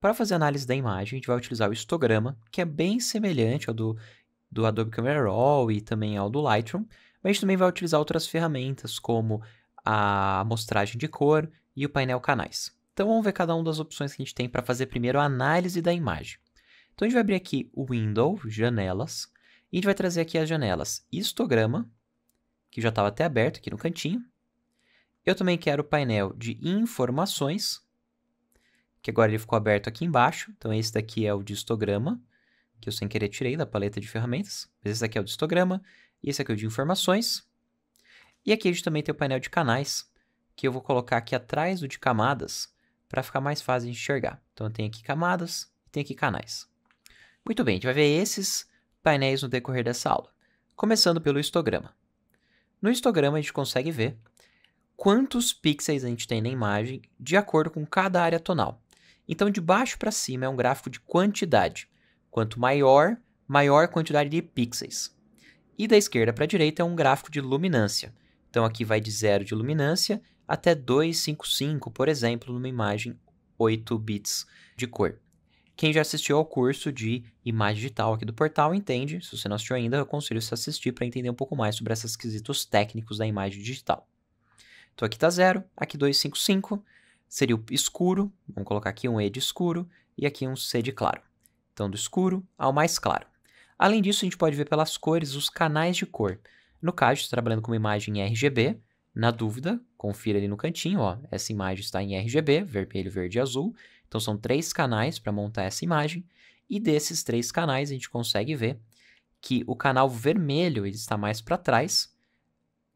Para fazer análise da imagem, a gente vai utilizar o histograma, que é bem semelhante ao do, do Adobe Camera Raw e também ao do Lightroom, mas a gente também vai utilizar outras ferramentas, como a amostragem de cor e o painel canais. Então vamos ver cada uma das opções que a gente tem para fazer primeiro a análise da imagem. Então a gente vai abrir aqui o Window, Janelas, e a gente vai trazer aqui as janelas Histograma, que já estava até aberto aqui no cantinho. Eu também quero o painel de Informações, que agora ele ficou aberto aqui embaixo. Então esse daqui é o distograma, que eu sem querer tirei da paleta de ferramentas. Esse daqui é o distograma, e esse aqui é o de informações. E aqui a gente também tem o painel de canais, que eu vou colocar aqui atrás do de camadas, para ficar mais fácil de enxergar. Então tem aqui camadas e tem aqui canais. Muito bem, a gente vai ver esses painéis no decorrer dessa aula. Começando pelo histograma. No histograma a gente consegue ver quantos pixels a gente tem na imagem de acordo com cada área tonal. Então, de baixo para cima é um gráfico de quantidade. Quanto maior, maior quantidade de pixels. E da esquerda para a direita é um gráfico de luminância. Então, aqui vai de zero de luminância até 255, por exemplo, numa imagem 8 bits de cor. Quem já assistiu ao curso de imagem digital aqui do portal entende. Se você não assistiu ainda, eu aconselho você assistir para entender um pouco mais sobre esses quesitos técnicos da imagem digital. Então aqui está zero, aqui 255, seria o escuro, vamos colocar aqui um E de escuro e aqui um C de claro. Então, do escuro ao mais claro. Além disso, a gente pode ver pelas cores os canais de cor. No caso, estou trabalhando com uma imagem RGB. Na dúvida, confira ali no cantinho, ó, essa imagem está em RGB, vermelho, verde e azul. Então, são três canais para montar essa imagem. E desses três canais, a gente consegue ver que o canal vermelho ele está mais para trás.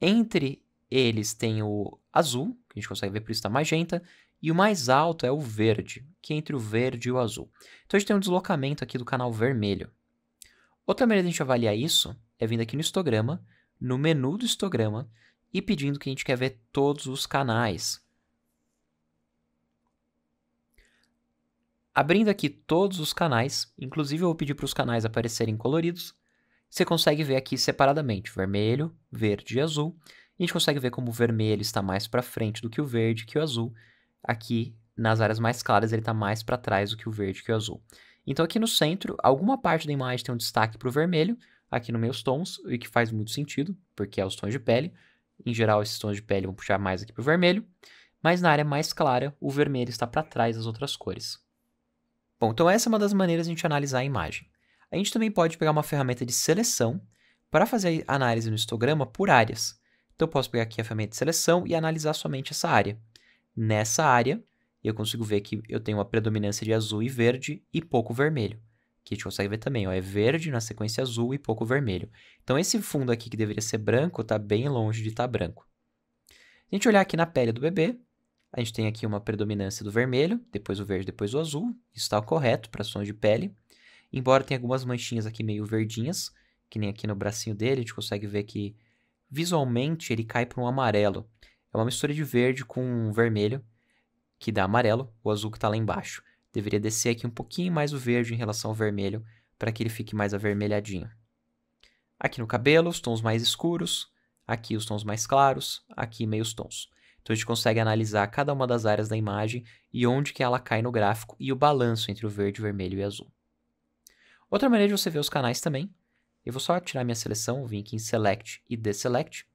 Entre eles têm o azul, que a gente consegue ver por isso tá magenta, e o mais alto é o verde, que é entre o verde e o azul. Então a gente tem um deslocamento aqui do canal vermelho. Outra maneira de a gente avaliar isso é vindo aqui no histograma, no menu do histograma, e pedindo que a gente quer ver todos os canais. Abrindo aqui todos os canais, inclusive eu vou pedir para os canais aparecerem coloridos, você consegue ver aqui separadamente, vermelho, verde e azul, a gente consegue ver como o vermelho está mais para frente do que o verde, que o azul. Aqui, nas áreas mais claras, ele está mais para trás do que o verde, que o azul. Então, aqui no centro, alguma parte da imagem tem um destaque para o vermelho, aqui no meio os tons, e que faz muito sentido, porque é os tons de pele. Em geral, esses tons de pele vão puxar mais aqui para o vermelho, mas na área mais clara, o vermelho está para trás das outras cores. Bom, então essa é uma das maneiras de a gente analisar a imagem. A gente também pode pegar uma ferramenta de seleção para fazer análise no histograma por áreas. Então eu posso pegar aqui a ferramenta de seleção e analisar somente essa área. Nessa área, eu consigo ver que eu tenho uma predominância de azul e verde e pouco vermelho. Que a gente consegue ver também, ó, é verde na sequência azul e pouco vermelho. Então esse fundo aqui que deveria ser branco está bem longe de estar tá branco. Se a gente olhar aqui na pele do bebê, a gente tem aqui uma predominância do vermelho, depois o verde, depois o azul. Isso está correto para sons de pele. Embora tenha algumas manchinhas aqui meio verdinhas, que nem aqui no bracinho dele, a gente consegue ver que Visualmente, ele cai para um amarelo. É uma mistura de verde com um vermelho, que dá amarelo, o azul que está lá embaixo. Deveria descer aqui um pouquinho mais o verde em relação ao vermelho, para que ele fique mais avermelhadinho. Aqui no cabelo, os tons mais escuros, aqui os tons mais claros, aqui meios tons. Então a gente consegue analisar cada uma das áreas da imagem e onde que ela cai no gráfico e o balanço entre o verde, vermelho e azul. Outra maneira de você ver os canais também eu vou só tirar minha seleção, vim aqui em Select e Deselect.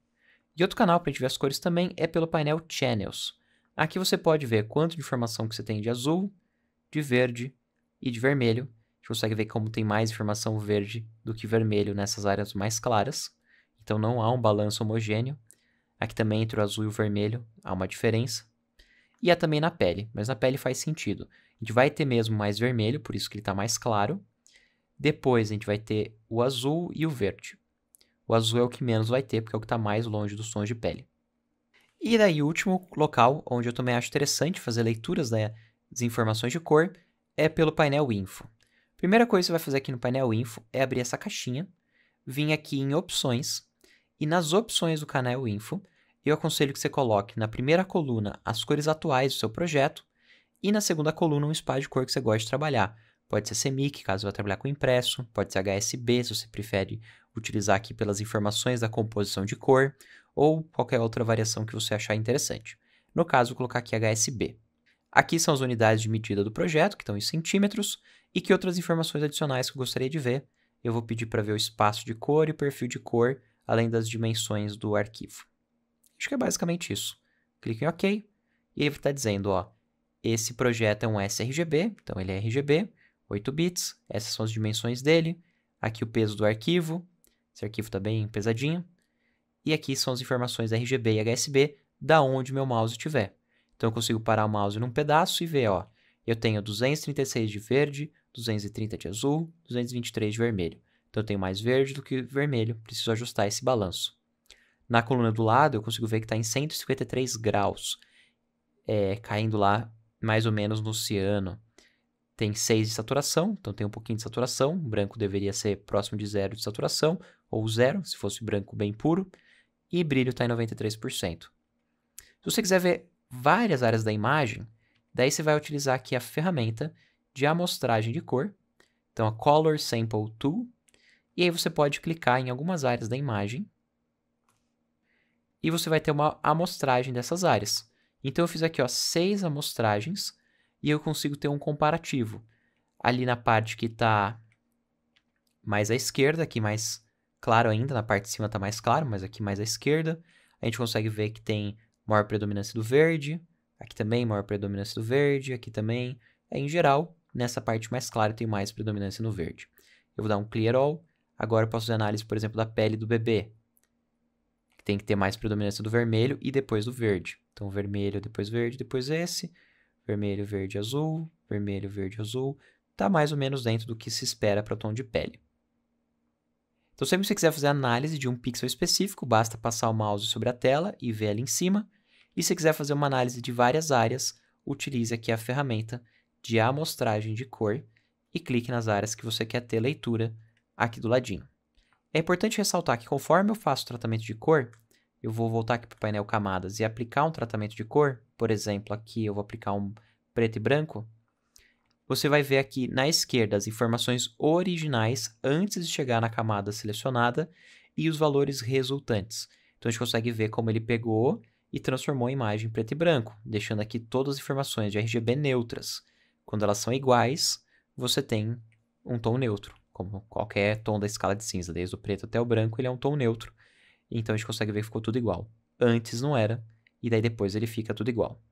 E outro canal para a gente ver as cores também é pelo painel Channels. Aqui você pode ver quanto de informação que você tem de azul, de verde e de vermelho. A gente consegue ver como tem mais informação verde do que vermelho nessas áreas mais claras. Então não há um balanço homogêneo. Aqui também entre o azul e o vermelho há uma diferença. E é também na pele, mas na pele faz sentido. A gente vai ter mesmo mais vermelho, por isso que ele está mais claro. Depois a gente vai ter o azul e o verde. O azul é o que menos vai ter, porque é o que está mais longe dos tons de pele. E daí o último local onde eu também acho interessante fazer leituras né, das informações de cor é pelo painel Info. Primeira coisa que você vai fazer aqui no painel Info é abrir essa caixinha, vir aqui em Opções, e nas opções do canal Info, eu aconselho que você coloque na primeira coluna as cores atuais do seu projeto e na segunda coluna um spa de cor que você gosta de trabalhar pode ser CMYK, caso vá trabalhar com impresso, pode ser HSB, se você prefere utilizar aqui pelas informações da composição de cor, ou qualquer outra variação que você achar interessante. No caso, vou colocar aqui HSB. Aqui são as unidades de medida do projeto, que estão em centímetros, e que outras informações adicionais que eu gostaria de ver. Eu vou pedir para ver o espaço de cor e o perfil de cor, além das dimensões do arquivo. Acho que é basicamente isso. Clique em OK, e ele está dizendo, ó, esse projeto é um sRGB, então ele é RGB, 8 bits, essas são as dimensões dele, aqui o peso do arquivo, esse arquivo está bem pesadinho, e aqui são as informações RGB e HSB da onde meu mouse estiver. Então eu consigo parar o mouse num pedaço e ver, ó, eu tenho 236 de verde, 230 de azul, 223 de vermelho. Então eu tenho mais verde do que vermelho, preciso ajustar esse balanço. Na coluna do lado eu consigo ver que está em 153 graus, é, caindo lá mais ou menos no ciano, tem 6 de saturação, então tem um pouquinho de saturação. O branco deveria ser próximo de zero de saturação, ou zero, se fosse branco bem puro. E brilho está em 93%. Se você quiser ver várias áreas da imagem, daí você vai utilizar aqui a ferramenta de amostragem de cor, então a Color Sample Tool, e aí você pode clicar em algumas áreas da imagem e você vai ter uma amostragem dessas áreas. Então eu fiz aqui ó, seis amostragens e eu consigo ter um comparativo. Ali na parte que está mais à esquerda, aqui mais claro ainda, na parte de cima está mais claro, mas aqui mais à esquerda, a gente consegue ver que tem maior predominância do verde, aqui também maior predominância do verde, aqui também. É, em geral, nessa parte mais clara tem mais predominância no verde. Eu vou dar um clear all, agora eu posso fazer análise, por exemplo, da pele do bebê, que tem que ter mais predominância do vermelho e depois do verde. Então, vermelho, depois verde, depois esse, vermelho, verde, azul, vermelho, verde, azul, está mais ou menos dentro do que se espera para o tom de pele. Então, sempre que você quiser fazer análise de um pixel específico, basta passar o mouse sobre a tela e ver ali em cima. E se quiser fazer uma análise de várias áreas, utilize aqui a ferramenta de amostragem de cor e clique nas áreas que você quer ter leitura aqui do ladinho. É importante ressaltar que conforme eu faço o tratamento de cor, eu vou voltar aqui para o painel camadas e aplicar um tratamento de cor, por exemplo, aqui eu vou aplicar um preto e branco, você vai ver aqui na esquerda as informações originais antes de chegar na camada selecionada e os valores resultantes. Então a gente consegue ver como ele pegou e transformou a imagem em preto e branco, deixando aqui todas as informações de RGB neutras. Quando elas são iguais, você tem um tom neutro, como qualquer tom da escala de cinza, desde o preto até o branco, ele é um tom neutro. Então a gente consegue ver que ficou tudo igual. Antes não era, e daí depois ele fica tudo igual.